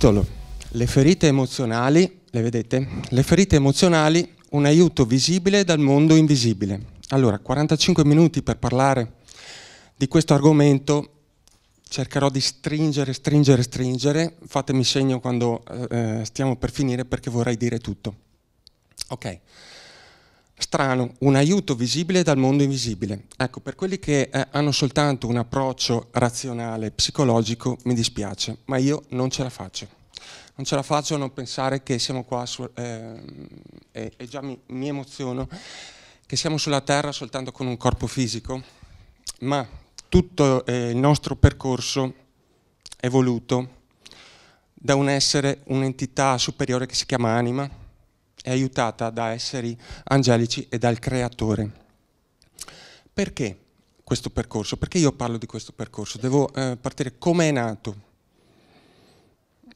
titolo, Le ferite emozionali, le vedete? Le ferite emozionali, un aiuto visibile dal mondo invisibile. Allora, 45 minuti per parlare di questo argomento, cercherò di stringere, stringere, stringere, fatemi segno quando eh, eh stiamo per finire perché vorrei dire tutto. Ok strano, un aiuto visibile dal mondo invisibile. Ecco, per quelli che eh, hanno soltanto un approccio razionale, psicologico, mi dispiace, ma io non ce la faccio. Non ce la faccio a non pensare che siamo qua su, eh, e, e, già mi, mi emoziono, che siamo sulla Terra soltanto con un corpo fisico, ma tutto eh, il nostro percorso è voluto da un essere, un'entità superiore che si chiama anima, è aiutata da esseri angelici e dal creatore. Perché questo percorso? Perché io parlo di questo percorso? Devo eh, partire come è nato.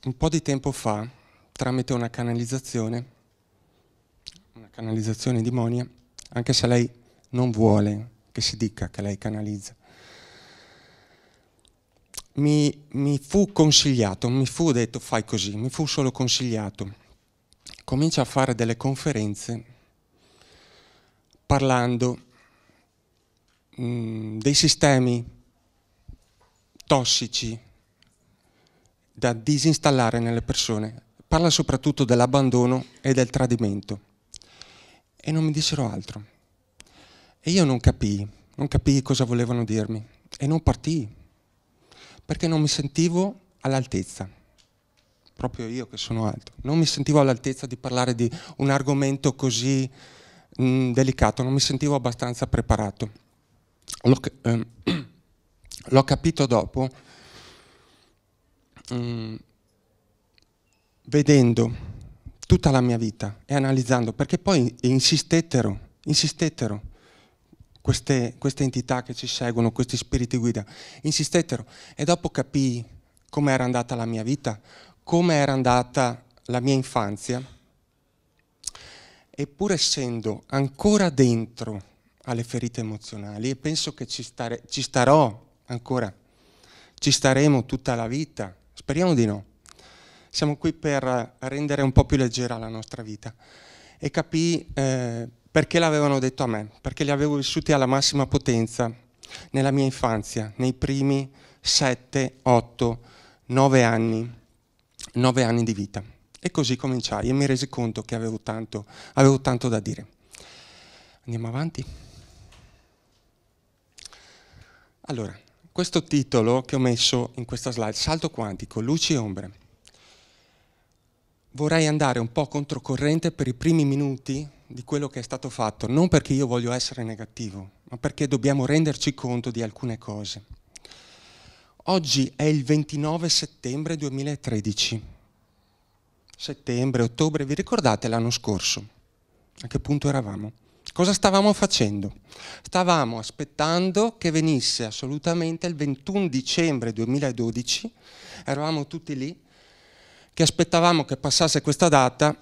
Un po' di tempo fa, tramite una canalizzazione, una canalizzazione di Monia, anche se lei non vuole che si dica che lei canalizza, mi, mi fu consigliato, mi fu detto fai così, mi fu solo consigliato comincia a fare delle conferenze parlando mm, dei sistemi tossici da disinstallare nelle persone. Parla soprattutto dell'abbandono e del tradimento. E non mi dissero altro. E io non capii, non capii cosa volevano dirmi e non partii, perché non mi sentivo all'altezza proprio io che sono alto, non mi sentivo all'altezza di parlare di un argomento così mh, mm, delicato, non mi sentivo abbastanza preparato. L'ho, ehm, l'ho capito dopo, mh, mm, vedendo tutta la mia vita e analizzando, perché poi insistettero, insistettero queste, queste entità che ci seguono, questi spiriti guida, insistettero e dopo capii com'era andata la mia vita, come era andata la mia infanzia e pur essendo ancora dentro alle ferite emozionali e penso che ci, stare, ci starò ancora, ci staremo tutta la vita, speriamo di no. Siamo qui per rendere un po' più leggera la nostra vita e capii eh, perché l'avevano detto a me, perché li avevo vissuti alla massima potenza nella mia infanzia, nei primi 7, 8, 9 anni nove anni di vita. E così cominciai e mi resi conto che avevo tanto, avevo tanto da dire. Andiamo avanti. Allora, questo titolo che ho messo in questa slide, Salto quantico, luci e ombre. Vorrei andare un po' controcorrente per i primi minuti di quello che è stato fatto, non perché io voglio essere negativo, ma perché dobbiamo renderci conto di alcune cose. Oggi è il 29 settembre 2013. Settembre, ottobre, vi ricordate l'anno scorso? A che punto eravamo? Cosa stavamo facendo? Stavamo aspettando che venisse assolutamente il 21 dicembre 2012, eravamo tutti lì, che aspettavamo che passasse questa data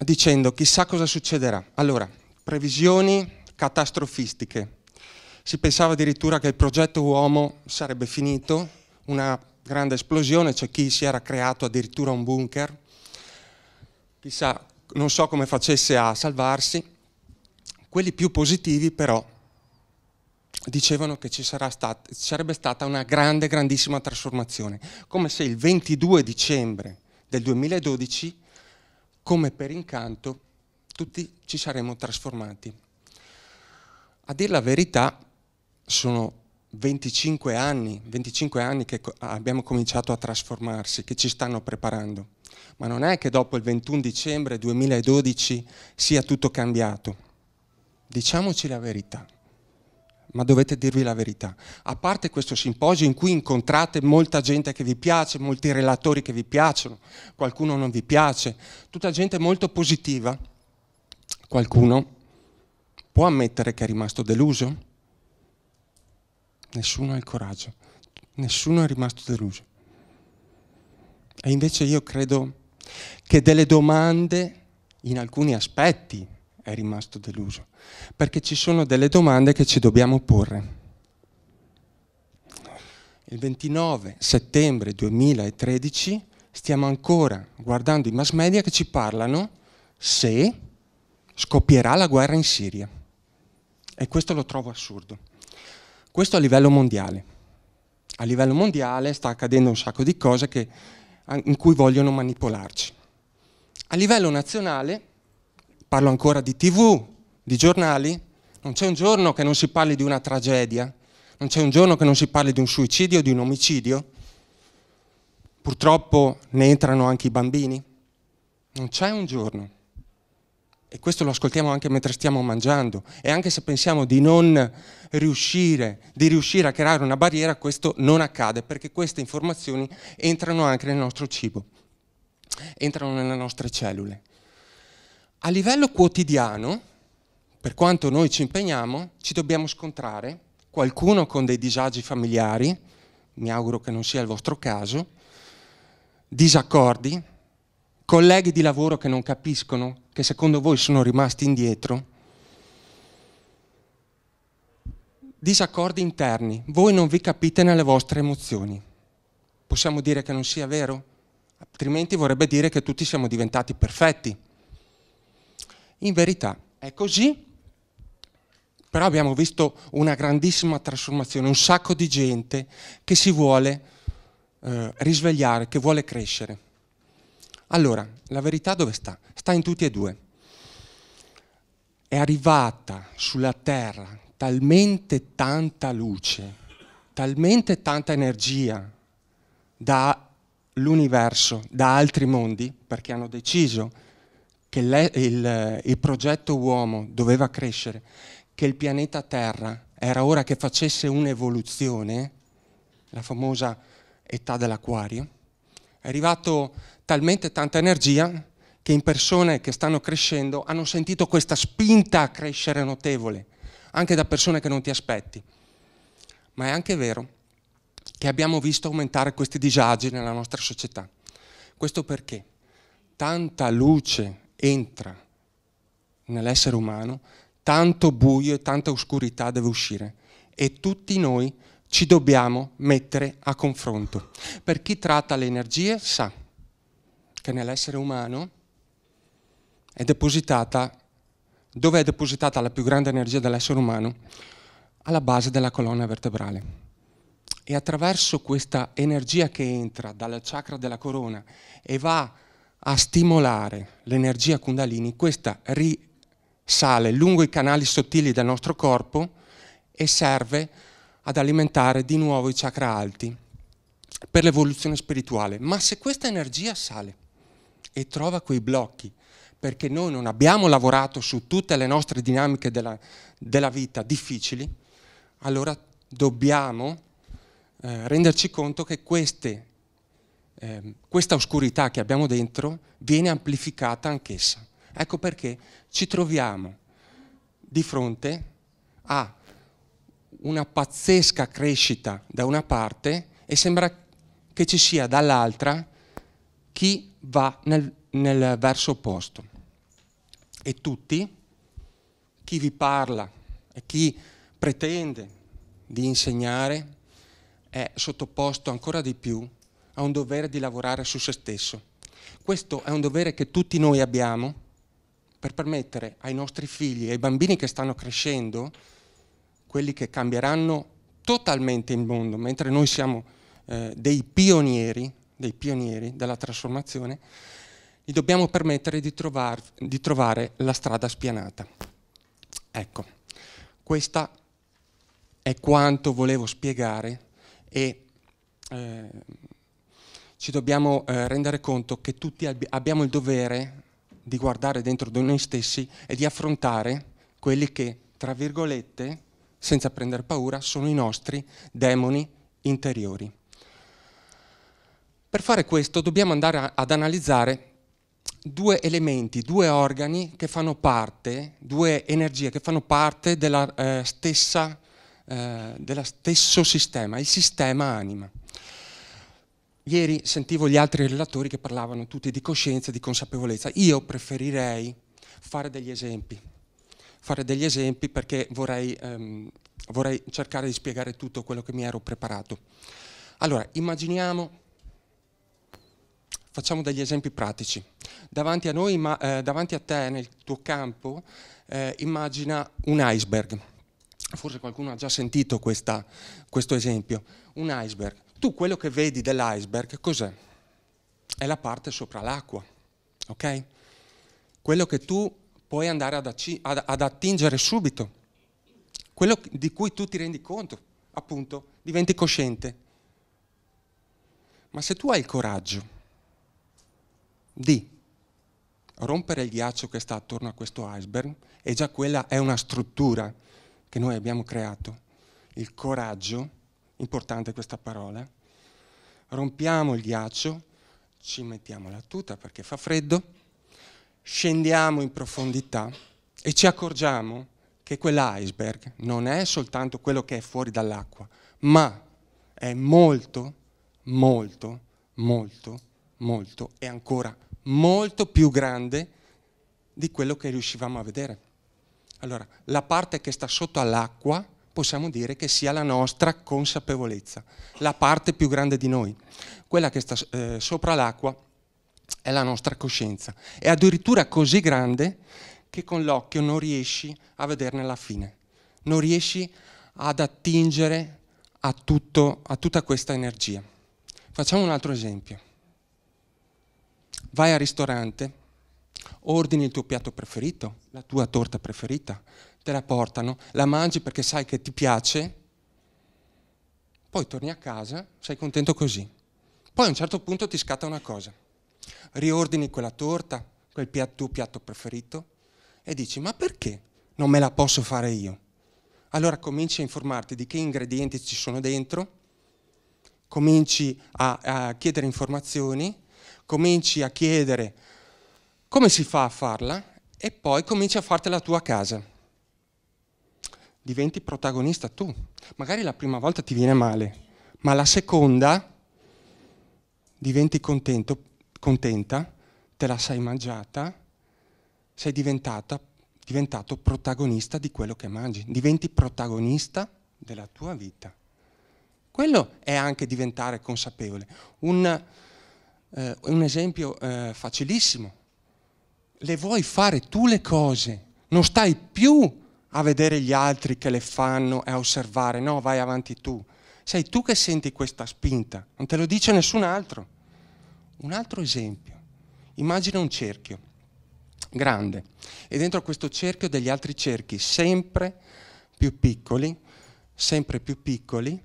dicendo chissà cosa succederà. Allora, previsioni catastrofistiche, si pensava addirittura che il progetto Uomo sarebbe finito, una grande esplosione, c'è cioè chi si era creato addirittura un bunker, chissà, non so come facesse a salvarsi. Quelli più positivi però dicevano che ci, stata, ci sarebbe stata una grande, grandissima trasformazione, come se il 22 dicembre del 2012, come per incanto, tutti ci saremmo trasformati. A dire la verità, sono 25 anni, 25 anni che abbiamo cominciato a trasformarsi, che ci stanno preparando. Ma non è che dopo il 21 dicembre 2012 sia tutto cambiato. Diciamoci la verità, ma dovete dirvi la verità. A parte questo simposio in cui incontrate molta gente che vi piace, molti relatori che vi piacciono, qualcuno non vi piace, tutta gente molto positiva, qualcuno può ammettere che è rimasto deluso? nessuno ha il coraggio, nessuno è rimasto deluso. E invece io credo che delle domande, in alcuni aspetti, è rimasto deluso, perché ci sono delle domande che ci dobbiamo porre. Il 29 settembre 2013 stiamo ancora guardando i mass media che ci parlano se scoppierà la guerra in Siria. E questo lo trovo assurdo. Questo a livello mondiale. A livello mondiale sta accadendo un sacco di cose che, in cui vogliono manipolarci. A livello nazionale, parlo ancora di tv, di giornali, non c'è un giorno che non si parli di una tragedia, non c'è un giorno che non si parli di un suicidio, di un omicidio. Purtroppo ne entrano anche i bambini. Non c'è un giorno e questo lo ascoltiamo anche mentre stiamo mangiando, e anche se pensiamo di non riuscire, di riuscire a creare una barriera, questo non accade, perché queste informazioni entrano anche nel nostro cibo, entrano nelle nostre cellule. A livello quotidiano, per quanto noi ci impegniamo, ci dobbiamo scontrare, qualcuno con dei disagi familiari, mi auguro che non sia il vostro caso, disaccordi, colleghi di lavoro che non capiscono, che secondo voi sono rimasti indietro, disaccordi interni, voi non vi capite nelle vostre emozioni. Possiamo dire che non sia vero? Altrimenti vorrebbe dire che tutti siamo diventati perfetti. In verità è così, però abbiamo visto una grandissima trasformazione, un sacco di gente che si vuole eh, risvegliare, che vuole crescere. Allora, la verità dove sta? Sta in tutti e due. È arrivata sulla Terra talmente tanta luce, talmente tanta energia dall'universo, da altri mondi, perché hanno deciso che le, il, il progetto uomo doveva crescere, che il pianeta Terra era ora che facesse un'evoluzione, la famosa età dell'acquario, è arrivato talmente tanta energia che in persone che stanno crescendo hanno sentito questa spinta a crescere notevole, anche da persone che non ti aspetti. Ma è anche vero che abbiamo visto aumentare questi disagi nella nostra società. Questo perché tanta luce entra nell'essere umano, tanto buio e tanta oscurità deve uscire e tutti noi ci dobbiamo mettere a confronto. Per chi tratta le energie sa che nell'essere umano è depositata, dove è depositata la più grande energia dell'essere umano? Alla base della colonna vertebrale. E attraverso questa energia che entra dal chakra della corona e va a stimolare l'energia kundalini, questa risale lungo i canali sottili del nostro corpo e serve ad alimentare di nuovo i chakra alti per l'evoluzione spirituale. Ma se questa energia sale e trova quei blocchi, perché noi non abbiamo lavorato su tutte le nostre dinamiche della, della vita difficili, allora dobbiamo eh, renderci conto che queste, eh, questa oscurità che abbiamo dentro viene amplificata anch'essa. Ecco perché ci troviamo di fronte a una pazzesca crescita da una parte e sembra che ci sia dall'altra chi va nel, nel verso opposto. E tutti, chi vi parla e chi pretende di insegnare, è sottoposto ancora di più a un dovere di lavorare su se stesso. Questo è un dovere che tutti noi abbiamo per permettere ai nostri figli, e ai bambini che stanno crescendo, quelli che cambieranno totalmente il mondo, mentre noi siamo eh, dei pionieri, dei pionieri della trasformazione, gli dobbiamo permettere di, trovar, di trovare la strada spianata. Ecco, questo è quanto volevo spiegare e eh, ci dobbiamo eh, rendere conto che tutti ab abbiamo il dovere di guardare dentro di noi stessi e di affrontare quelli che, tra virgolette, senza prendere paura, sono i nostri demoni interiori. Per fare questo dobbiamo andare a, ad analizzare due elementi, due organi che fanno parte, due energie che fanno parte della, eh, stessa, eh, dello stesso sistema, il sistema anima. Ieri sentivo gli altri relatori che parlavano tutti di coscienza e di consapevolezza. Io preferirei fare degli esempi, fare degli esempi perché vorrei, ehm, vorrei cercare di spiegare tutto quello che mi ero preparato. Allora, immaginiamo Facciamo degli esempi pratici. Davanti a noi, ma, eh, davanti a te, nel tuo campo, eh, immagina un iceberg. Forse qualcuno ha già sentito questa, questo esempio. Un iceberg. Tu quello che vedi dell'iceberg cos'è? È la parte sopra l'acqua, ok? Quello che tu puoi andare ad, ad, ad attingere subito, quello di cui tu ti rendi conto, appunto, diventi cosciente. Ma se tu hai il coraggio di rompere il ghiaccio che sta attorno a questo iceberg e già quella è una struttura che noi abbiamo creato. Il coraggio, importante questa parola, rompiamo il ghiaccio, ci mettiamo la tuta perché fa freddo, scendiamo in profondità e ci accorgiamo che quell'iceberg non è soltanto quello che è fuori dall'acqua, ma è molto, molto, molto, molto e ancora più molto più grande di quello che riuscivamo a vedere. Allora, la parte che sta sotto all'acqua possiamo dire che sia la nostra consapevolezza, la parte più grande di noi. Quella che sta eh, sopra l'acqua è la nostra coscienza. È addirittura così grande che con l'occhio non riesci a vederne la fine, non riesci ad attingere a, tutto, a tutta questa energia. Facciamo un altro esempio vai al ristorante, ordini il tuo piatto preferito, la tua torta preferita, te la portano, la mangi perché sai che ti piace, poi torni a casa, sei contento così. Poi a un certo punto ti scatta una cosa, riordini quella torta, quel piatto, tuo piatto preferito e dici ma perché non me la posso fare io? Allora cominci a informarti di che ingredienti ci sono dentro, cominci a, a chiedere informazioni cominci a chiedere come si fa a farla e poi cominci a fartela a tua casa. Diventi protagonista tu. Magari la prima volta ti viene male, ma la seconda diventi contento, contenta, te la sei mangiata, sei diventato protagonista di quello che mangi, diventi protagonista della tua vita. Quello è anche diventare consapevole. Un, eh, un esempio eh, facilissimo. Le vuoi fare tu le cose, non stai più a vedere gli altri che le fanno e a osservare, no, vai avanti tu. Sei tu che senti questa spinta, non te lo dice nessun altro. Un altro esempio. Immagina un cerchio grande e dentro questo cerchio degli altri cerchi sempre più piccoli, sempre più piccoli,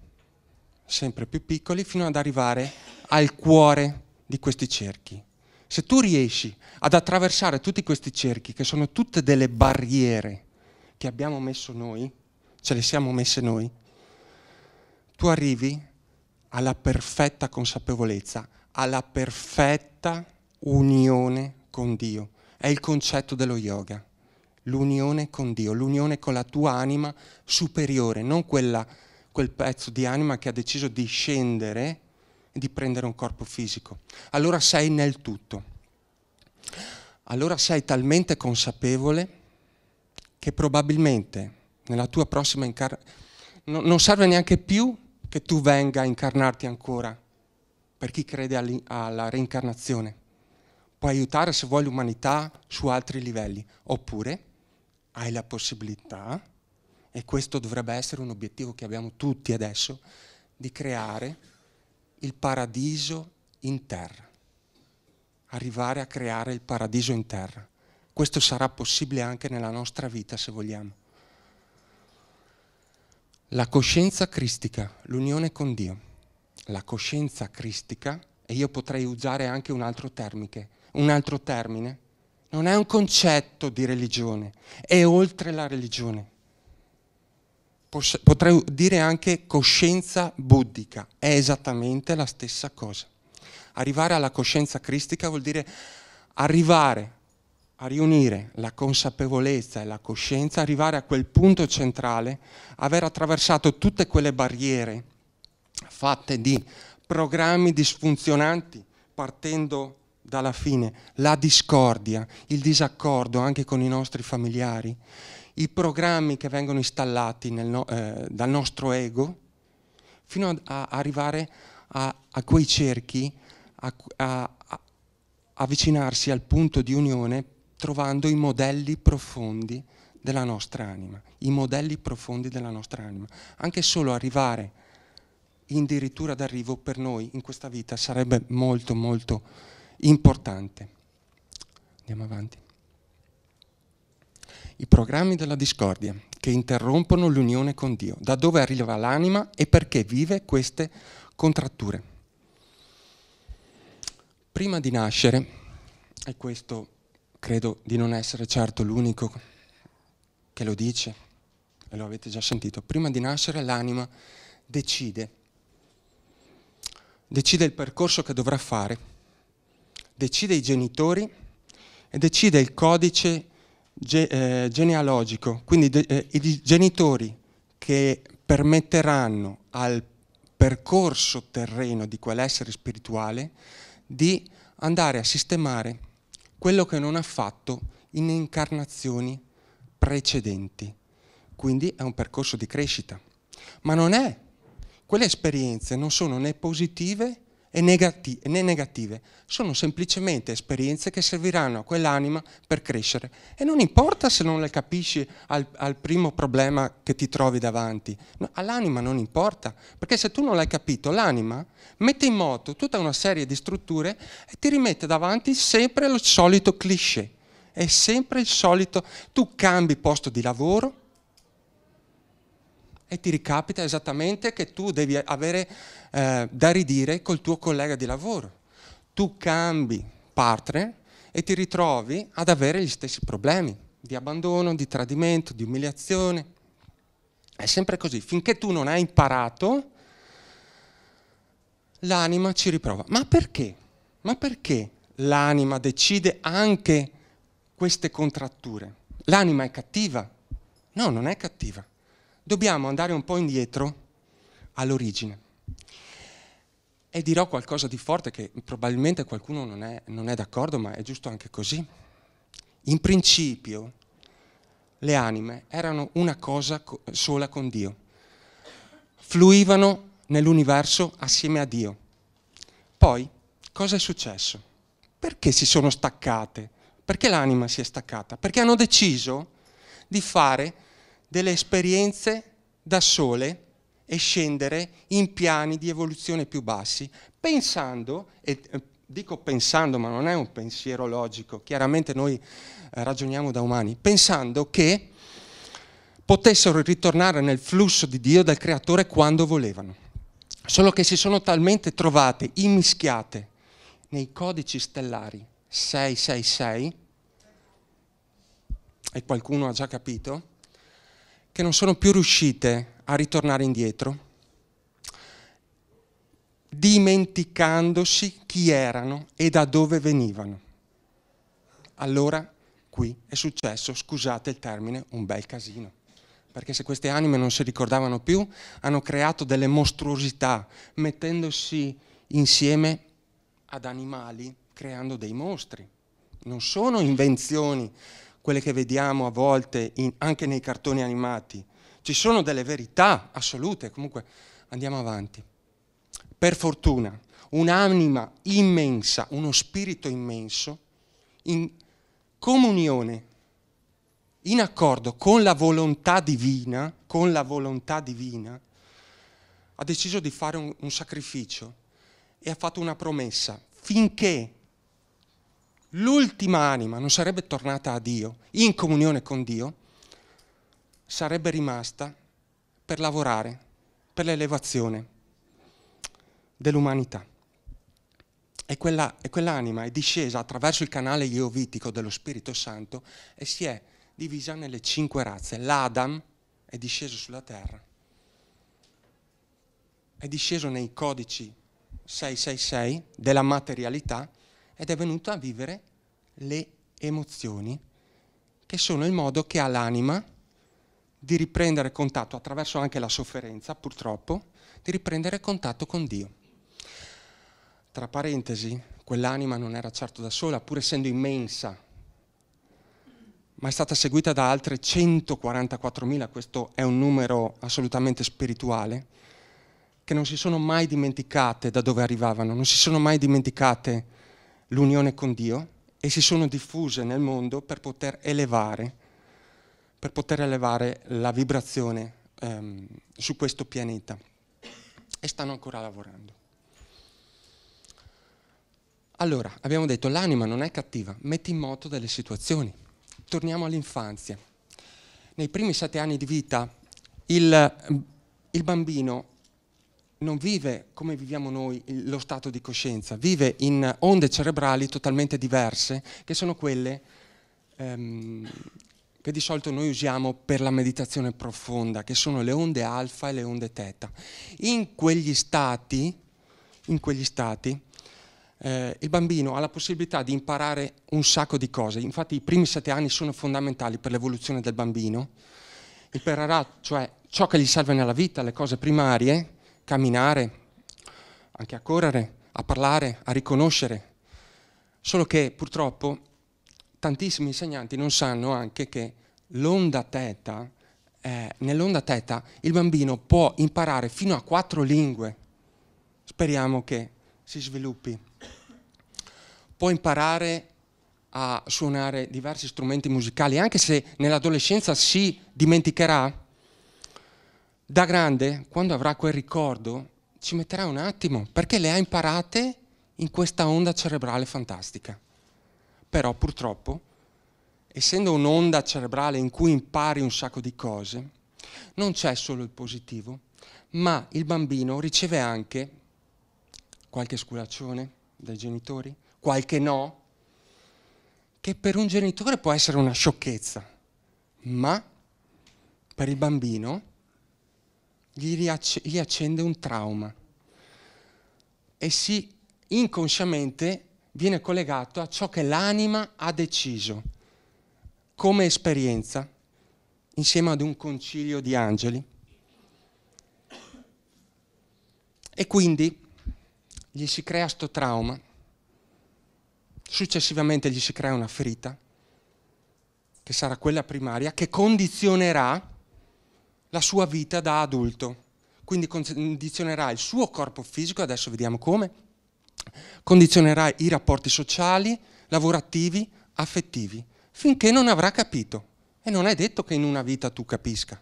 sempre più piccoli fino ad arrivare al cuore di questi cerchi. Se tu riesci ad attraversare tutti questi cerchi, che sono tutte delle barriere che abbiamo messo noi, ce le siamo messe noi, tu arrivi alla perfetta consapevolezza, alla perfetta unione con Dio. È il concetto dello yoga, l'unione con Dio, l'unione con la tua anima superiore, non quella, quel pezzo di anima che ha deciso di scendere di prendere un corpo fisico. Allora sei nel tutto. Allora sei talmente consapevole che probabilmente nella tua prossima incarnazione no, non serve neanche più che tu venga a incarnarti ancora per chi crede alla reincarnazione. Puoi aiutare se vuoi l'umanità su altri livelli, oppure hai la possibilità, e questo dovrebbe essere un obiettivo che abbiamo tutti adesso, di creare il paradiso in terra, arrivare a creare il paradiso in terra. Questo sarà possibile anche nella nostra vita se vogliamo. La coscienza cristica, l'unione con Dio. La coscienza cristica, e io potrei usare anche un altro, termiche, un altro termine, non è un concetto di religione, è oltre la religione potrei dire anche coscienza buddhica, è esattamente la stessa cosa. Arrivare alla coscienza cristica vuol dire arrivare a riunire la consapevolezza e la coscienza, arrivare a quel punto centrale, aver attraversato tutte quelle barriere fatte di programmi disfunzionanti, partendo dalla fine, la discordia, il disaccordo anche con i nostri familiari, i programmi che vengono installati no, eh, dal nostro ego fino ad, a arrivare a, a, quei cerchi, a, avvicinarsi al punto di unione trovando i modelli profondi della nostra anima, i modelli profondi della nostra anima. Anche solo arrivare addirittura d'arrivo per noi in questa vita sarebbe molto molto importante. Andiamo avanti i programmi della discordia che interrompono l'unione con Dio, da dove arriva l'anima e perché vive queste contratture. Prima di nascere, e questo credo di non essere certo l'unico che lo dice, e lo avete già sentito, prima di nascere l'anima decide, decide il percorso che dovrà fare, decide i genitori e decide il codice ge eh, genealogico, quindi eh, i genitori che permetteranno al percorso terreno di quell'essere spirituale di andare a sistemare quello che non ha fatto in incarnazioni precedenti. Quindi è un percorso di crescita. Ma non è. Quelle esperienze non sono né positive e, né negative, sono semplicemente esperienze che serviranno a quell'anima per crescere. E non importa se non le capisci al, al primo problema che ti trovi davanti, no, all'anima non importa, perché se tu non l'hai capito, l'anima mette in moto tutta una serie di strutture e ti rimette davanti sempre il solito cliché, è sempre il solito, tu cambi posto di lavoro, e ti ricapita esattamente che tu devi avere eh, da ridire col tuo collega di lavoro. Tu cambi partner e ti ritrovi ad avere gli stessi problemi di abbandono, di tradimento, di umiliazione. È sempre così, finché tu non hai imparato, l'anima ci riprova. Ma perché? Ma perché l'anima decide anche queste contratture? L'anima è cattiva? No, non è cattiva. Dobbiamo andare un po' indietro all'origine e dirò qualcosa di forte che probabilmente qualcuno non è, non è d'accordo, ma è giusto anche così. In principio le anime erano una cosa co- sola con Dio, fluivano nell'universo assieme a Dio. Poi cosa è successo? Perché si sono staccate? Perché l'anima si è staccata? Perché hanno deciso di fare delle esperienze da sole e scendere in piani di evoluzione più bassi, pensando, e eh, dico pensando ma non è un pensiero logico, chiaramente noi eh, ragioniamo da umani, pensando che potessero ritornare nel flusso di Dio dal creatore quando volevano. Solo che si sono talmente trovate immischiate nei codici stellari 666, e qualcuno ha già capito, che non sono più riuscite a a ritornare indietro, dimenticandosi chi erano e da dove venivano. Allora qui è successo, scusate il termine, un bel casino. Perché se queste anime non si ricordavano più, hanno creato delle mostruosità, mettendosi insieme ad animali, creando dei mostri. Non sono invenzioni quelle che vediamo a volte in, anche nei cartoni animati, ci sono delle verità assolute, comunque andiamo avanti. Per fortuna, un'anima immensa, uno spirito immenso, in comunione, in accordo con la volontà divina, con la volontà divina, ha deciso di fare un, un sacrificio e ha fatto una promessa finché l'ultima anima non sarebbe tornata a Dio, in comunione con Dio, sarebbe rimasta per lavorare per l'elevazione dell'umanità. E, quella, e quell'anima è discesa attraverso il canale iovitico dello Spirito Santo e si è divisa nelle cinque razze. L'Adam è disceso sulla terra, è disceso nei codici 666 della materialità ed è venuto a vivere le emozioni, che sono il modo che ha l'anima di riprendere contatto, attraverso anche la sofferenza purtroppo, di riprendere contatto con Dio. Tra parentesi, quell'anima non era certo da sola, pur essendo immensa, ma è stata seguita da altre 144.000, questo è un numero assolutamente spirituale, che non si sono mai dimenticate da dove arrivavano, non si sono mai dimenticate l'unione con Dio e si sono diffuse nel mondo per poter elevare per poter elevare la vibrazione ehm, su questo pianeta e stanno ancora lavorando. Allora, abbiamo detto l'anima non è cattiva, mette in moto delle situazioni. Torniamo all'infanzia. Nei primi sette anni di vita il, il bambino non vive come viviamo noi lo stato di coscienza, vive in onde cerebrali totalmente diverse che sono quelle ehm, che di solito noi usiamo per la meditazione profonda, che sono le onde alfa e le onde teta. In quegli stati, in quegli stati eh, il bambino ha la possibilità di imparare un sacco di cose. Infatti i primi sette anni sono fondamentali per l'evoluzione del bambino. Il Imparerà cioè ciò che gli serve nella vita, le cose primarie, camminare, anche a correre, a parlare, a riconoscere. Solo che purtroppo tantissimi insegnanti non sanno anche che l'onda teta, eh, nell'onda teta il bambino può imparare fino a quattro lingue. Speriamo che si sviluppi. Può imparare a suonare diversi strumenti musicali, anche se nell'adolescenza si dimenticherà. Da grande, quando avrà quel ricordo, ci metterà un attimo, perché le ha imparate in questa onda cerebrale fantastica però purtroppo, essendo un'onda cerebrale in cui impari un sacco di cose, non c'è solo il positivo, ma il bambino riceve anche qualche sculaccione dai genitori, qualche no, che per un genitore può essere una sciocchezza, ma per il bambino gli, accende un trauma e si inconsciamente viene collegato a ciò che l'anima ha deciso come esperienza insieme ad un concilio di angeli. E quindi gli si crea questo trauma, successivamente gli si crea una ferita, che sarà quella primaria, che condizionerà la sua vita da adulto, quindi condizionerà il suo corpo fisico, adesso vediamo come, condizionerà i rapporti sociali, lavorativi, affettivi, finché non avrà capito. E non è detto che in una vita tu capisca.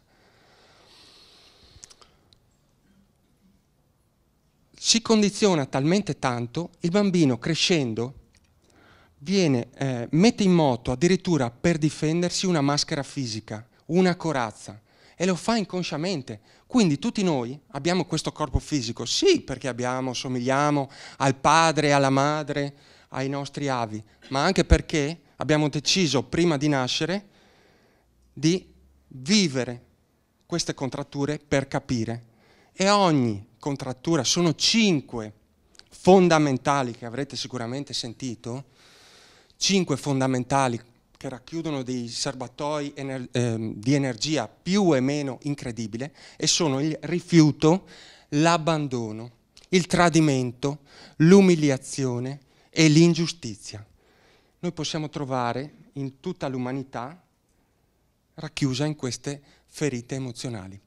Si condiziona talmente tanto, il bambino crescendo viene, eh, mette in moto addirittura per difendersi una maschera fisica, una corazza, e lo fa inconsciamente. Quindi tutti noi abbiamo questo corpo fisico, sì perché abbiamo, somigliamo al padre, alla madre, ai nostri avi, ma anche perché abbiamo deciso prima di nascere di vivere queste contratture per capire. E ogni contrattura, sono cinque fondamentali che avrete sicuramente sentito, cinque fondamentali che racchiudono dei serbatoi ener ehm, di energia più e meno incredibile e sono il rifiuto, l'abbandono, il tradimento, l'umiliazione e l'ingiustizia. Noi possiamo trovare in tutta l'umanità racchiusa in queste ferite emozionali.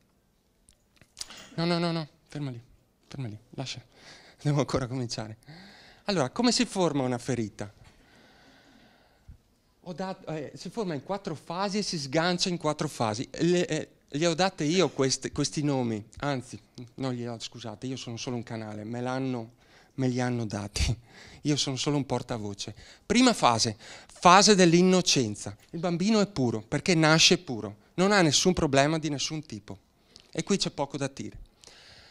No, no, no, no, ferma lì, ferma lì, lascia, devo ancora cominciare. Allora, come si forma una ferita? dato, eh, si forma in quattro fasi e si sgancia in quattro fasi. Le, eh, le ho date io queste, questi nomi, anzi, no, gli ho, scusate, io sono solo un canale, me, me li hanno dati, io sono solo un portavoce. Prima fase, fase dell'innocenza. Il bambino è puro perché nasce puro, non ha nessun problema di nessun tipo. E qui c'è poco da dire.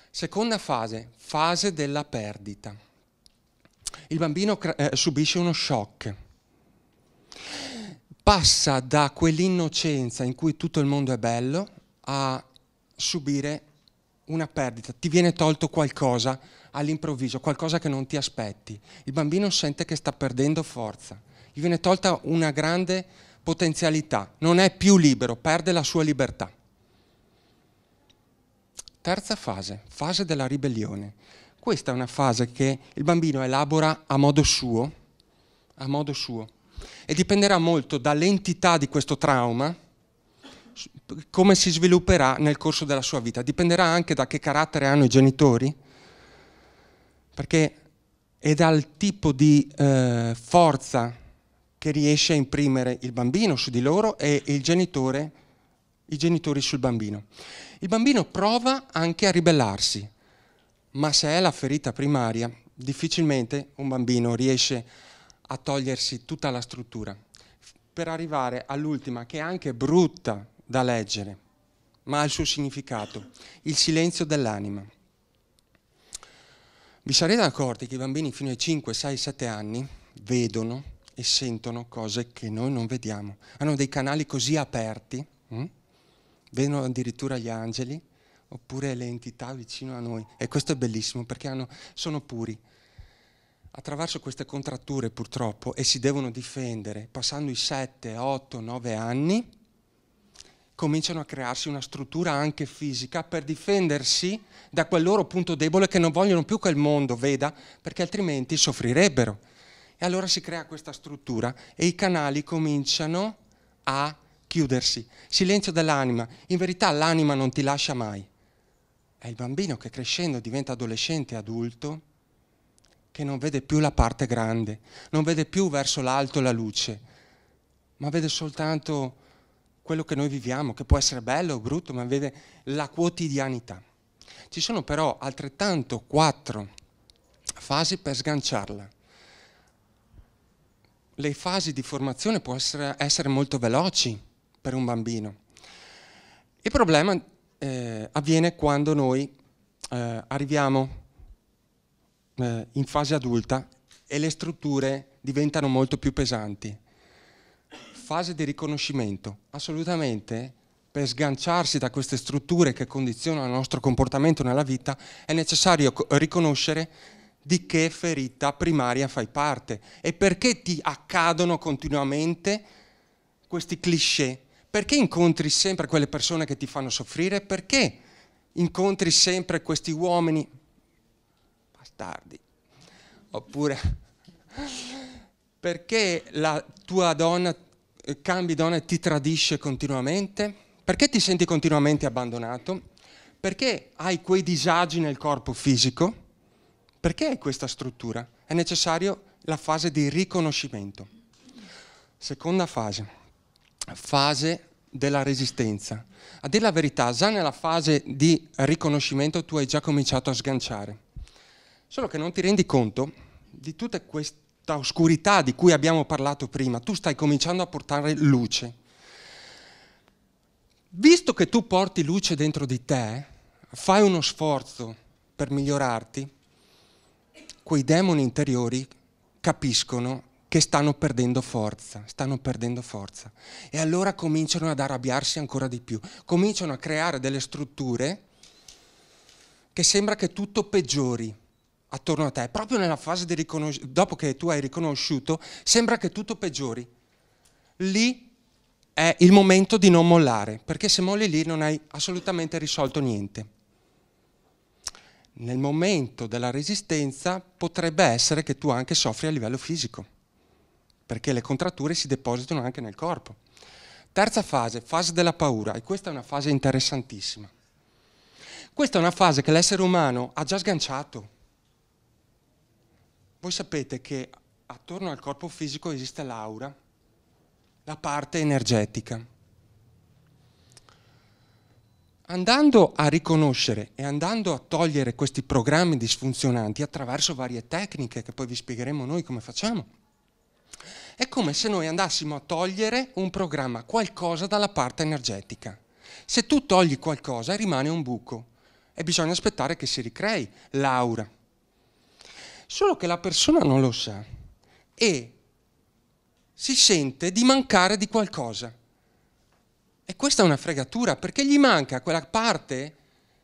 Seconda fase, fase della perdita. Il bambino eh, subisce uno shock passa da quell'innocenza in cui tutto il mondo è bello a subire una perdita, ti viene tolto qualcosa all'improvviso, qualcosa che non ti aspetti. Il bambino sente che sta perdendo forza, gli viene tolta una grande potenzialità, non è più libero, perde la sua libertà. Terza fase, fase della ribellione. Questa è una fase che il bambino elabora a modo suo, a modo suo e dipenderà molto dall'entità di questo trauma, come si svilupperà nel corso della sua vita. Dipenderà anche da che carattere hanno i genitori, perché è dal tipo di eh, forza che riesce a imprimere il bambino su di loro e il genitore, i genitori sul bambino. Il bambino prova anche a ribellarsi, ma se è la ferita primaria, difficilmente un bambino riesce a togliersi tutta la struttura per arrivare all'ultima che è anche brutta da leggere, ma ha il suo significato, il silenzio dell'anima. Vi sarete accorti che i bambini fino ai 5, 6, 7 anni vedono e sentono cose che noi non vediamo. Hanno dei canali così aperti, hm? vedono addirittura gli angeli oppure le entità vicino a noi. E questo è bellissimo perché hanno, sono puri attraverso queste contratture purtroppo e si devono difendere, passando i 7, 8, 9 anni, cominciano a crearsi una struttura anche fisica per difendersi da quel loro punto debole che non vogliono più che il mondo veda, perché altrimenti soffrirebbero. E allora si crea questa struttura e i canali cominciano a chiudersi. Silenzio dell'anima. In verità l'anima non ti lascia mai. È il bambino che crescendo diventa adolescente, adulto, che non vede più la parte grande, non vede più verso l'alto la luce, ma vede soltanto quello che noi viviamo, che può essere bello o brutto, ma vede la quotidianità. Ci sono però altrettanto quattro fasi per sganciarla. Le fasi di formazione possono essere, molto veloci per un bambino. Il problema eh, avviene quando noi eh, arriviamo eh, in fase adulta e le strutture diventano molto più pesanti. Fase di riconoscimento, assolutamente per sganciarsi da queste strutture che condizionano il nostro comportamento nella vita è necessario riconoscere di che ferita primaria fai parte e perché ti accadono continuamente questi cliché, perché incontri sempre quelle persone che ti fanno soffrire, perché incontri sempre questi uomini tardi. Oppure perché la tua donna eh, cambi donna e ti tradisce continuamente? Perché ti senti continuamente abbandonato? Perché hai quei disagi nel corpo fisico? Perché hai questa struttura? È necessario la fase di riconoscimento. Seconda fase, fase della resistenza. A dire la verità, già nella fase di riconoscimento tu hai già cominciato a sganciare. Solo che non ti rendi conto di tutta questa oscurità di cui abbiamo parlato prima. Tu stai cominciando a portare luce. Visto che tu porti luce dentro di te, fai uno sforzo per migliorarti, quei demoni interiori capiscono che stanno perdendo forza, stanno perdendo forza. E allora cominciano ad arrabbiarsi ancora di più, cominciano a creare delle strutture che sembra che tutto peggiori attorno a te, proprio nella fase di riconoscimento, dopo che tu hai riconosciuto, sembra che tutto peggiori. Lì è il momento di non mollare, perché se molli lì non hai assolutamente risolto niente. Nel momento della resistenza potrebbe essere che tu anche soffri a livello fisico, perché le contratture si depositano anche nel corpo. Terza fase, fase della paura, e questa è una fase interessantissima. Questa è una fase che l'essere umano ha già sganciato voi sapete che attorno al corpo fisico esiste l'aura, la parte energetica. Andando a riconoscere e andando a togliere questi programmi disfunzionanti attraverso varie tecniche che poi vi spiegheremo noi come facciamo, è come se noi andassimo a togliere un programma, qualcosa dalla parte energetica. Se tu togli qualcosa rimane un buco e bisogna aspettare che si ricrei l'aura solo che la persona non lo sa e si sente di mancare di qualcosa. E questa è una fregatura perché gli manca quella parte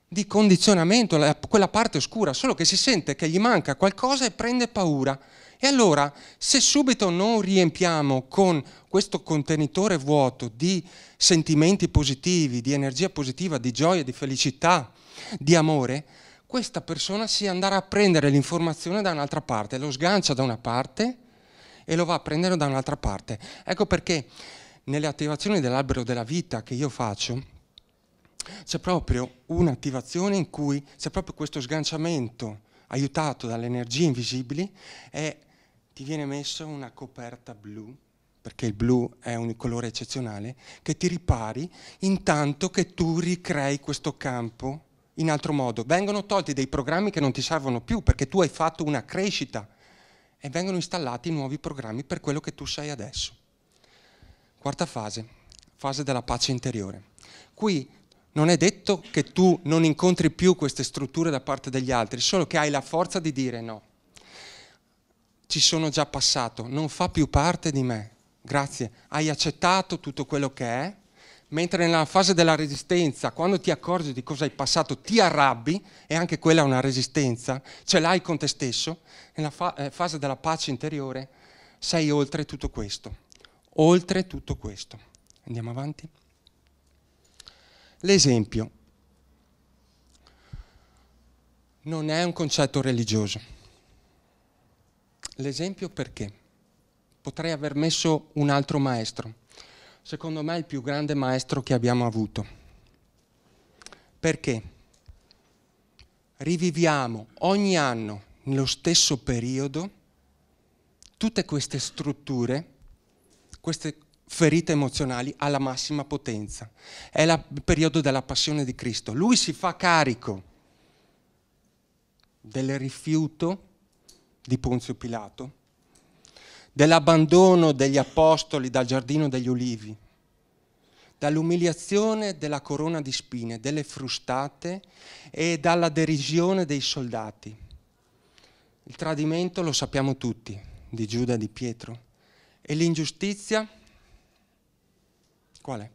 di condizionamento, quella parte oscura, solo che si sente che gli manca qualcosa e prende paura. E allora, se subito non riempiamo con questo contenitore vuoto di sentimenti positivi, di energia positiva, di gioia, di felicità, di amore, questa persona sia andare a prendere l'informazione da un'altra parte, lo sgancia da una parte e lo va a prendere da un'altra parte. Ecco perché nelle attivazioni dell'albero della vita che io faccio c'è proprio un'attivazione in cui c'è proprio questo sganciamento aiutato dalle energie invisibili e ti viene messa una coperta blu perché il blu è un colore eccezionale, che ti ripari intanto che tu ricrei questo campo in altro modo, vengono tolti dei programmi che non ti servono più perché tu hai fatto una crescita e vengono installati nuovi programmi per quello che tu sei adesso. Quarta fase, fase della pace interiore. Qui non è detto che tu non incontri più queste strutture da parte degli altri, solo che hai la forza di dire no. Ci sono già passato, non fa più parte di me. Grazie, hai accettato tutto quello che è, mentre nella fase della resistenza, quando ti accorgi di cosa hai passato, ti arrabbi, e anche quella è una resistenza, ce l'hai con te stesso, nella fa- eh, fase della pace interiore sei oltre tutto questo, oltre tutto questo. Andiamo avanti. L'esempio non è un concetto religioso. L'esempio perché? Potrei aver messo un altro maestro secondo me, il più grande maestro che abbiamo avuto. Perché riviviamo ogni anno, nello stesso periodo, tutte queste strutture, queste ferite emozionali alla massima potenza. È la, il periodo della passione di Cristo. Lui si fa carico del rifiuto di Ponzio Pilato, dell'abbandono degli apostoli dal giardino degli ulivi, dall'umiliazione della corona di spine, delle frustate e dalla derisione dei soldati. Il tradimento lo sappiamo tutti, di Giuda e di Pietro. E l'ingiustizia? Qual è?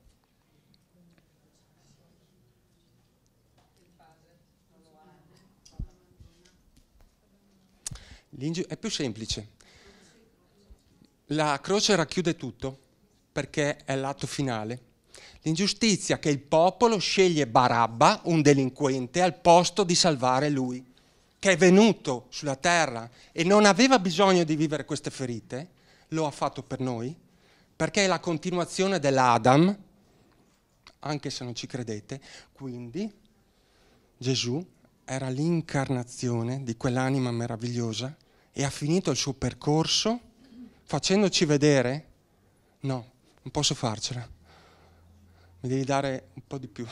È più semplice la croce racchiude tutto perché è l'atto finale. L'ingiustizia che il popolo sceglie Barabba, un delinquente, al posto di salvare lui, che è venuto sulla terra e non aveva bisogno di vivere queste ferite, lo ha fatto per noi, perché è la continuazione dell'Adam, anche se non ci credete. Quindi Gesù era l'incarnazione di quell'anima meravigliosa e ha finito il suo percorso facendoci vedere, no, non posso farcela. Mi devi dare un po' di più.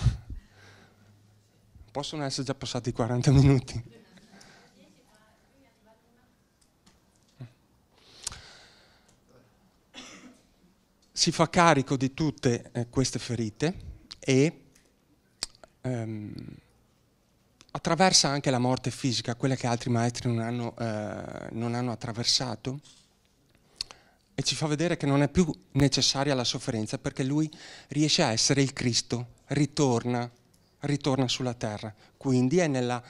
Possono essere già passati 40 minuti. Si fa carico di tutte eh, queste ferite e ehm, attraversa anche la morte fisica, quella che altri maestri non hanno, eh, non hanno attraversato e ci fa vedere che non è più necessaria la sofferenza perché lui riesce a essere il Cristo, ritorna, ritorna sulla terra. Quindi è nella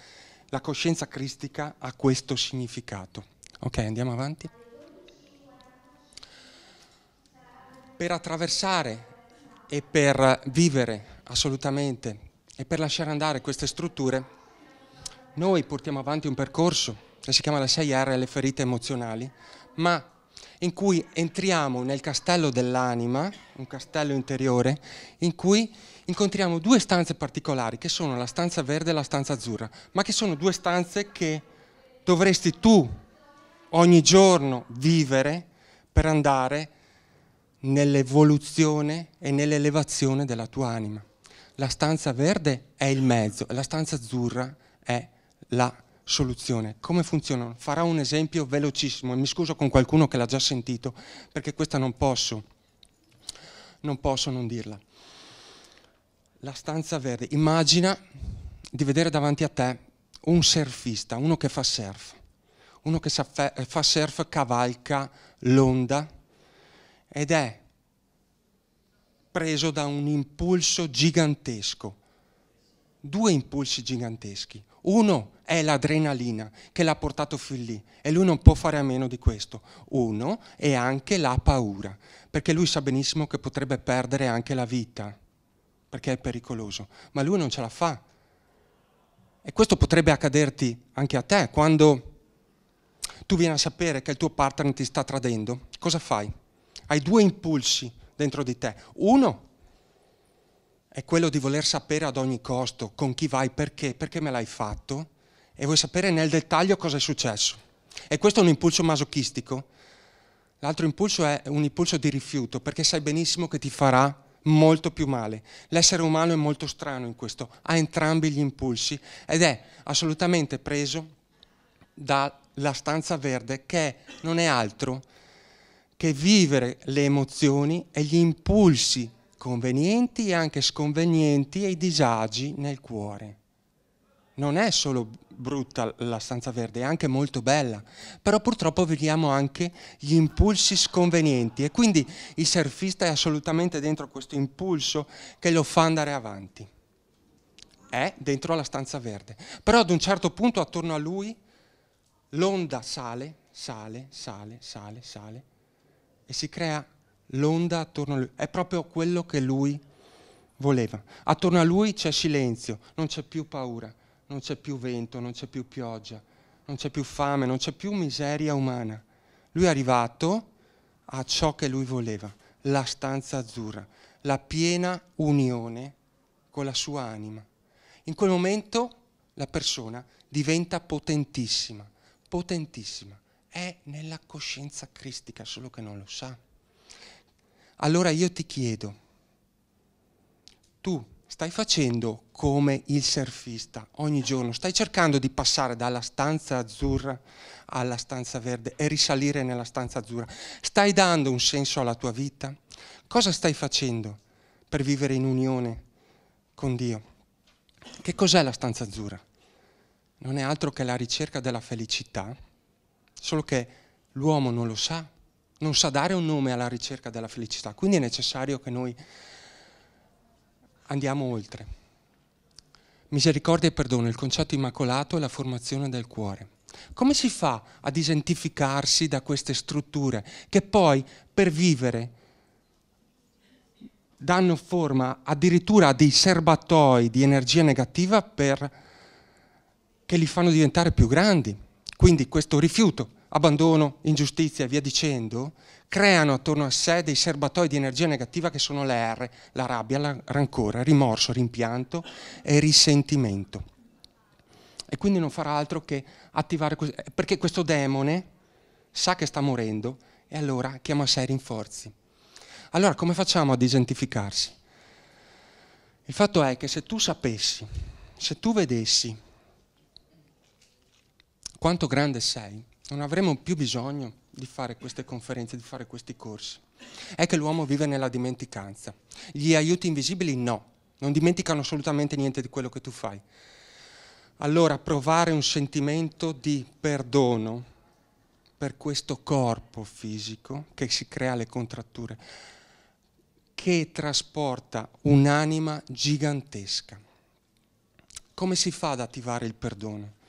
la coscienza cristica ha questo significato. Ok, andiamo avanti. Per attraversare e per vivere assolutamente e per lasciare andare queste strutture, noi portiamo avanti un percorso che si chiama la 6R, le ferite emozionali, ma in cui entriamo nel castello dell'anima, un castello interiore, in cui incontriamo due stanze particolari, che sono la stanza verde e la stanza azzurra, ma che sono due stanze che dovresti tu ogni giorno vivere per andare nell'evoluzione e nell'elevazione della tua anima. La stanza verde è il mezzo, la stanza azzurra è la soluzione. Come funzionano? Farò un esempio velocissimo e mi scuso con qualcuno che l'ha già sentito perché questa non posso, non posso non dirla. La stanza verde. Immagina di vedere davanti a te un surfista, uno che fa surf, uno che eh, fa surf cavalca l'onda ed è preso da un impulso gigantesco, due impulsi giganteschi uno è l'adrenalina che l'ha portato fin lì e lui non può fare a meno di questo. Uno è anche la paura, perché lui sa benissimo che potrebbe perdere anche la vita, perché è pericoloso, ma lui non ce la fa. E questo potrebbe accaderti anche a te quando tu vieni a sapere che il tuo partner ti sta tradendo. Cosa fai? Hai due impulsi dentro di te. Uno è quello di voler sapere ad ogni costo con chi vai, perché, perché me l'hai fatto e vuoi sapere nel dettaglio cosa è successo. E questo è un impulso masochistico. L'altro impulso è un impulso di rifiuto, perché sai benissimo che ti farà molto più male. L'essere umano è molto strano in questo, ha entrambi gli impulsi ed è assolutamente preso dalla stanza verde che non è altro che vivere le emozioni e gli impulsi convenienti e anche sconvenienti e i disagi nel cuore. Non è solo brutta la stanza verde, è anche molto bella, però purtroppo vediamo anche gli impulsi sconvenienti e quindi il surfista è assolutamente dentro questo impulso che lo fa andare avanti. È dentro la stanza verde, però ad un certo punto attorno a lui l'onda sale, sale, sale, sale, sale e si crea l'onda attorno a lui, è proprio quello che lui voleva. Attorno a lui c'è silenzio, non c'è più paura, non c'è più vento, non c'è più pioggia, non c'è più fame, non c'è più miseria umana. Lui è arrivato a ciò che lui voleva, la stanza azzurra, la piena unione con la sua anima. In quel momento la persona diventa potentissima, potentissima. È nella coscienza cristica, solo che non lo sa. Allora io ti chiedo, tu stai facendo come il surfista ogni giorno, stai cercando di passare dalla stanza azzurra alla stanza verde e risalire nella stanza azzurra, stai dando un senso alla tua vita? Cosa stai facendo per vivere in unione con Dio? Che cos'è la stanza azzurra? Non è altro che la ricerca della felicità, solo che l'uomo non lo sa non sa dare un nome alla ricerca della felicità, quindi è necessario che noi andiamo oltre. Misericordia e perdono, il concetto immacolato e la formazione del cuore. Come si fa ad identificarsi da queste strutture che poi per vivere danno forma addirittura a dei serbatoi di energia negativa per, che li fanno diventare più grandi? Quindi questo rifiuto abbandono, ingiustizia e via dicendo, creano attorno a sé dei serbatoi di energia negativa che sono le R, la rabbia, la rancore, il rimorso, il rimpianto e il risentimento. E quindi non farà altro che attivare, perché questo demone sa che sta morendo e allora chiama a sé i rinforzi. Allora come facciamo ad identificarsi? Il fatto è che se tu sapessi, se tu vedessi quanto grande sei, non avremo più bisogno di fare queste conferenze, di fare questi corsi. È che l'uomo vive nella dimenticanza. Gli aiuti invisibili no, non dimenticano assolutamente niente di quello che tu fai. Allora provare un sentimento di perdono per questo corpo fisico che si crea le contratture, che trasporta un'anima gigantesca. Come si fa ad attivare il perdono?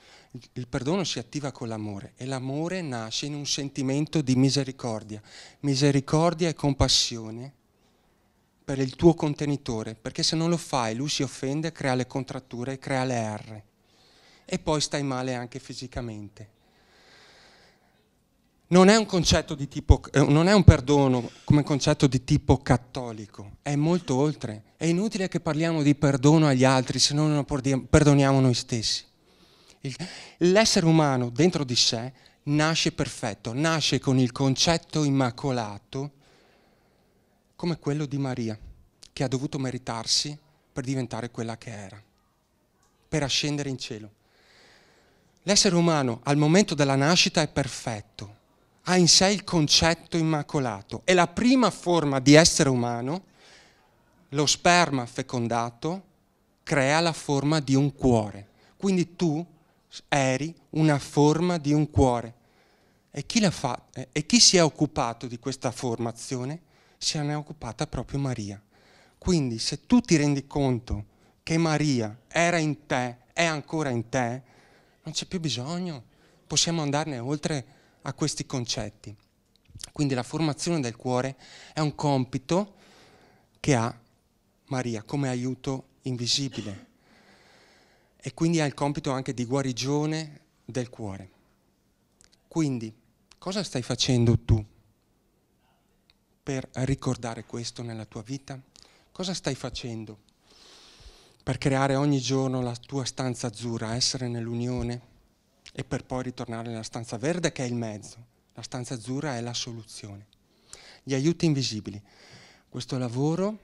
il perdono si attiva con l'amore e l'amore nasce in un sentimento di misericordia, misericordia e compassione per il tuo contenitore, perché se non lo fai lui si offende, crea le contratture, crea le R e poi stai male anche fisicamente. Non è un concetto di tipo, eh, non è un perdono come concetto di tipo cattolico, è molto oltre. È inutile che parliamo di perdono agli altri se non perdoniamo noi stessi. L'essere umano dentro di sé nasce perfetto, nasce con il concetto immacolato come quello di Maria, che ha dovuto meritarsi per diventare quella che era, per ascendere in cielo. L'essere umano al momento della nascita è perfetto, ha in sé il concetto immacolato e la prima forma di essere umano, lo sperma fecondato, crea la forma di un cuore. Quindi tu eri una forma di un cuore. E chi, fa, e chi si è occupato di questa formazione? Se ne è occupata proprio Maria. Quindi se tu ti rendi conto che Maria era in te, è ancora in te, non c'è più bisogno, possiamo andarne oltre a questi concetti. Quindi la formazione del cuore è un compito che ha Maria come aiuto invisibile e quindi ha il compito anche di guarigione del cuore. Quindi, cosa stai facendo tu per ricordare questo nella tua vita? Cosa stai facendo per creare ogni giorno la tua stanza azzurra, essere nell'unione e per poi ritornare nella stanza verde che è il mezzo? La stanza azzurra è la soluzione. Gli aiuti invisibili. Questo lavoro,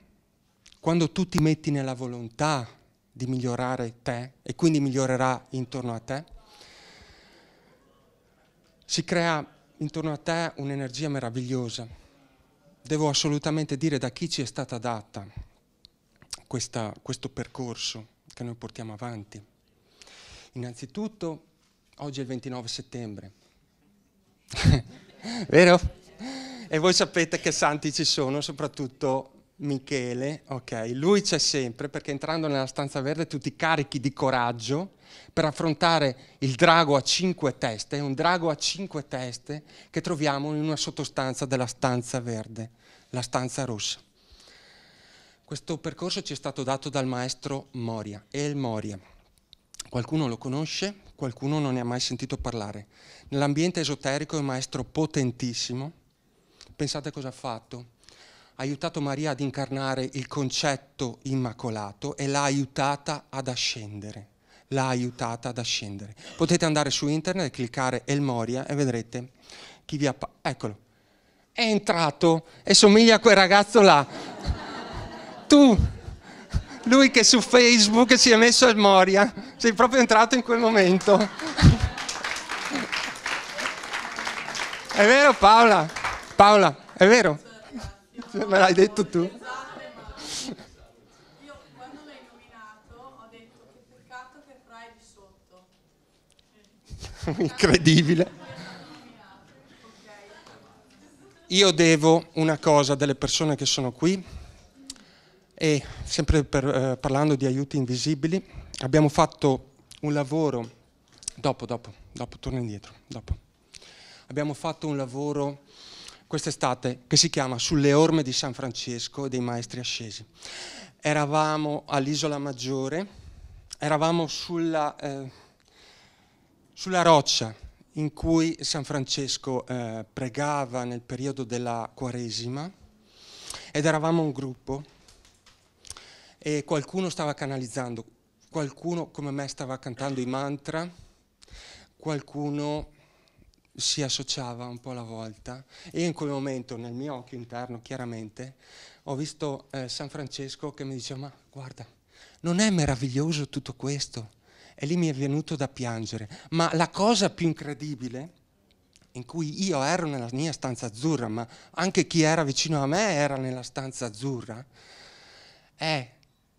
quando tu ti metti nella volontà di migliorare te e quindi migliorerà intorno a te. Si crea intorno a te un'energia meravigliosa. Devo assolutamente dire da chi ci è stata data questa, questo percorso che noi portiamo avanti. Innanzitutto, oggi è il 29 settembre, vero? E voi sapete che santi ci sono, soprattutto Michele, ok, lui c'è sempre perché entrando nella stanza verde tutti carichi di coraggio per affrontare il drago a cinque teste, è un drago a cinque teste che troviamo in una sottostanza della stanza verde, la stanza rossa. Questo percorso ci è stato dato dal maestro Moria, El Moria. Qualcuno lo conosce, qualcuno non ne ha mai sentito parlare. Nell'ambiente esoterico è un maestro potentissimo. Pensate cosa ha fatto aiutato Maria ad incarnare il concetto immacolato e l'ha aiutata ad ascendere. L'ha aiutata ad ascendere. Potete andare su internet e cliccare El Moria e vedrete chi vi appa... Eccolo. È entrato e somiglia a quel ragazzo là. tu, lui che su Facebook si è messo El Moria, sei proprio entrato in quel momento. È vero Paola? Paola, è vero? me l'hai detto tu? Esatto, io quando mi hai nominato ho detto che peccato che Fra è di sotto. Incredibile. Io devo una cosa delle persone che sono qui e sempre per, eh, parlando di aiuti invisibili abbiamo fatto un lavoro, dopo, dopo, dopo, torno indietro, dopo. Abbiamo fatto un lavoro quest'estate che si chiama Sulle orme di San Francesco e dei maestri ascesi. Eravamo all'isola Maggiore, eravamo sulla, eh, sulla roccia in cui San Francesco eh, pregava nel periodo della Quaresima ed eravamo un gruppo e qualcuno stava canalizzando, qualcuno come me stava cantando i mantra, qualcuno si associava un po' alla volta e in quel momento, nel mio occhio interno chiaramente, ho visto eh, San Francesco che mi diceva ma guarda, non è meraviglioso tutto questo? E lì mi è venuto da piangere, ma la cosa più incredibile in cui io ero nella mia stanza azzurra, ma anche chi era vicino a me era nella stanza azzurra, è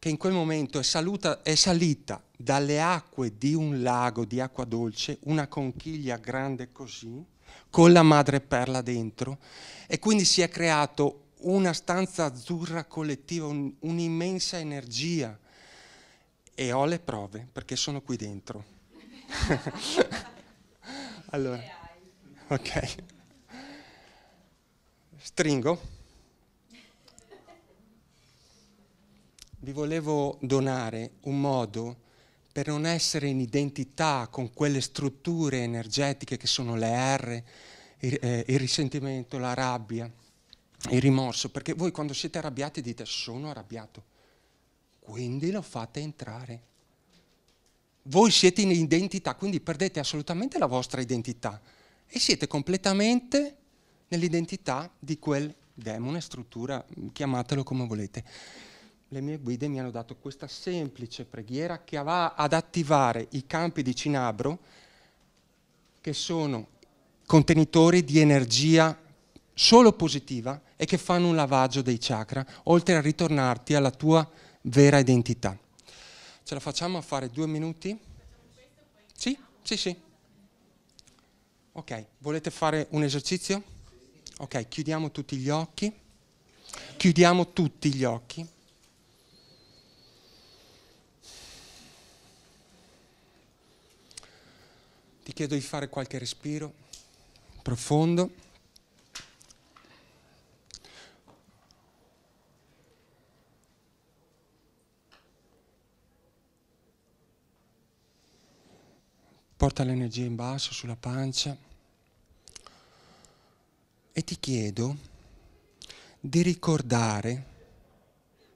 che in quel momento è, saluta, è salita dalle acque di un lago di acqua dolce, una conchiglia grande così, con la madre perla dentro, e quindi si è creato una stanza azzurra collettiva, un, un'immensa energia. E ho le prove perché sono qui dentro. allora, ok. Stringo. vi volevo donare un modo per non essere in identità con quelle strutture energetiche che sono le R, il, eh, il risentimento, la rabbia, il rimorso, perché voi quando siete arrabbiati dite sono arrabbiato, quindi lo fate entrare. Voi siete in identità, quindi perdete assolutamente la vostra identità e siete completamente nell'identità di quel demone, struttura, chiamatelo come volete le mie guide mi hanno dato questa semplice preghiera che va ad attivare i campi di cinabro che sono contenitori di energia solo positiva e che fanno un lavaggio dei chakra, oltre a ritornarti alla tua vera identità. Ce la facciamo a fare due minuti? Sì, sì, sì. Ok, volete fare un esercizio? Ok, chiudiamo tutti gli occhi. Chiudiamo tutti gli occhi. Ti chiedo di fare qualche respiro profondo. Porta l'energia in basso sulla pancia e ti chiedo di ricordare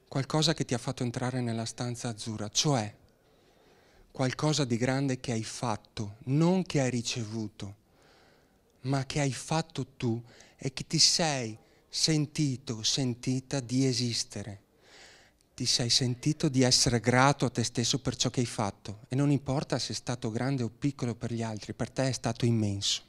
qualcosa che ti ha fatto entrare nella stanza azzurra, cioè qualcosa di grande che hai fatto, non che hai ricevuto, ma che hai fatto tu e che ti sei sentito, sentita di esistere. Ti sei sentito di essere grato a te stesso per ciò che hai fatto e non importa se è stato grande o piccolo per gli altri, per te è stato immenso.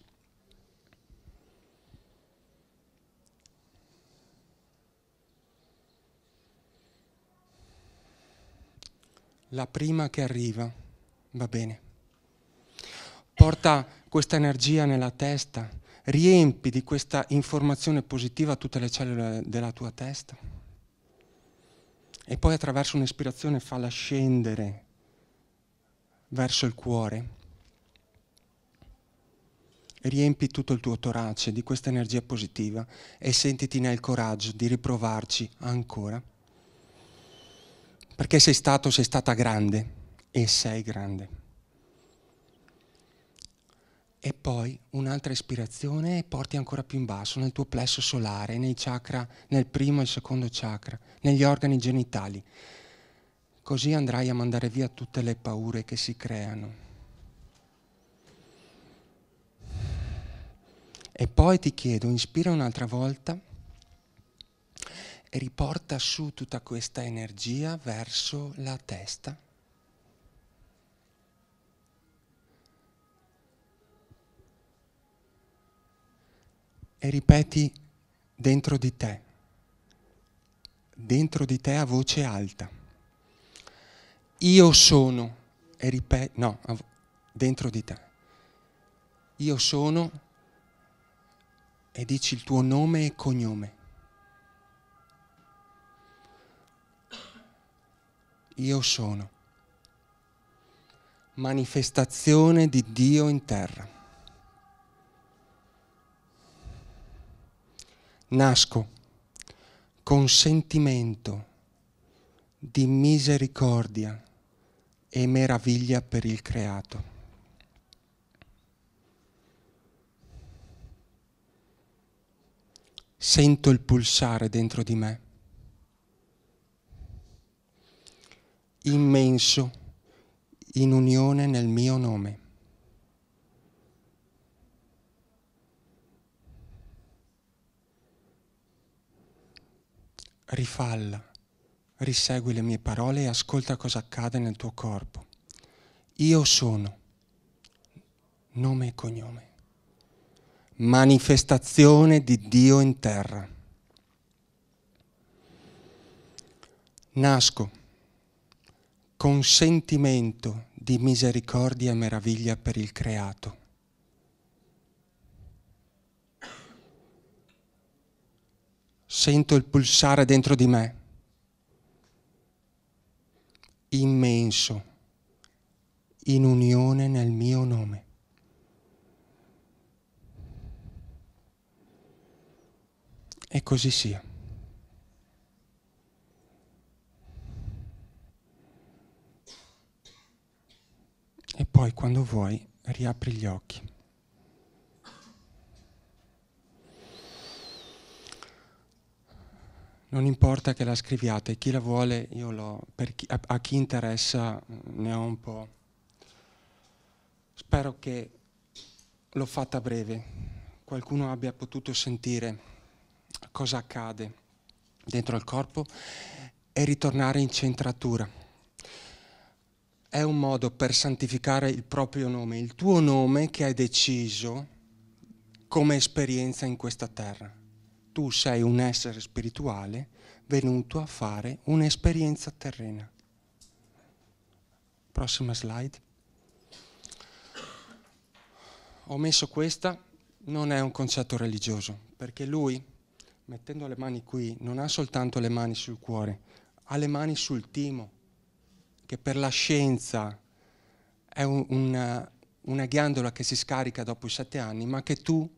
La prima che arriva va bene. Porta questa energia nella testa, riempi di questa informazione positiva tutte le cellule della tua testa e poi attraverso un'espirazione falla scendere verso il cuore. Riempi tutto il tuo torace di questa energia positiva e sentiti nel coraggio di riprovarci ancora. Perché sei stato, sei stata grande e sei grande. E poi un'altra ispirazione e porti ancora più in basso, nel tuo plesso solare, nei chakra, nel primo e il secondo chakra, negli organi genitali. Così andrai a mandare via tutte le paure che si creano. E poi ti chiedo, inspira un'altra volta e riporta su tutta questa energia verso la testa. e ripeti dentro di te, dentro di te a voce alta. Io sono, e ripeti, no, dentro di te. Io sono, e dici il tuo nome e cognome. Io sono manifestazione di Dio in terra. nasco con sentimento di misericordia e meraviglia per il creato. Sento il pulsare dentro di me, immenso in unione nel mio nome. rifalla, risegui le mie parole e ascolta cosa accade nel tuo corpo. Io sono, nome e cognome, manifestazione di Dio in terra. Nasco con sentimento di misericordia e meraviglia per il creato sento il pulsare dentro di me, immenso, in unione nel mio nome. E così sia. E poi quando vuoi riapri gli occhi. Non importa che la scriviate, chi la vuole io l'ho, a, a, chi interessa mm, ne ho un po'. Spero che l'ho fatta breve, qualcuno abbia potuto sentire cosa accade dentro il corpo e ritornare in centratura. È un modo per santificare il proprio nome, il tuo nome che hai deciso come esperienza in questa terra tu sei un essere spirituale venuto a fare un'esperienza terrena. Prossima slide. Ho messo questa, non è un concetto religioso, perché lui, mettendo le mani qui, non ha soltanto le mani sul cuore, ha le mani sul timo, che per la scienza è un, una, una ghiandola che si scarica dopo i sette anni, ma che tu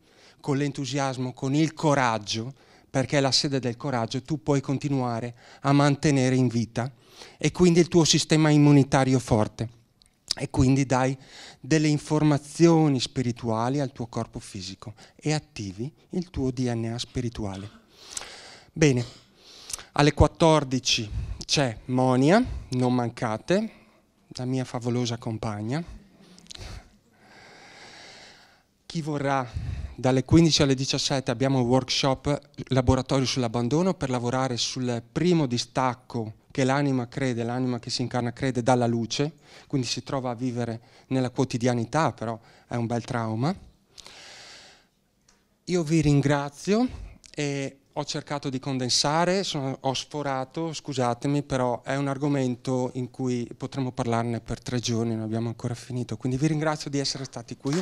con l'entusiasmo, con il coraggio, perché è la sede del coraggio, tu puoi continuare a mantenere in vita e quindi il tuo sistema immunitario forte e quindi dai delle informazioni spirituali al tuo corpo fisico e attivi il tuo DNA spirituale. Bene, alle 14 c'è Monia, non mancate, la mia favolosa compagna. Chi vorrà dalle 15 alle 17 abbiamo un workshop laboratorio sull'abbandono per lavorare sul primo distacco che l'anima crede, l'anima che si incarna crede dalla luce, quindi si trova a vivere nella quotidianità, però è un bel trauma. Io vi ringrazio e ho cercato di condensare, sono, ho sforato, scusatemi, però è un argomento in cui potremmo parlarne per tre giorni, non abbiamo ancora finito, quindi vi ringrazio di essere stati qui.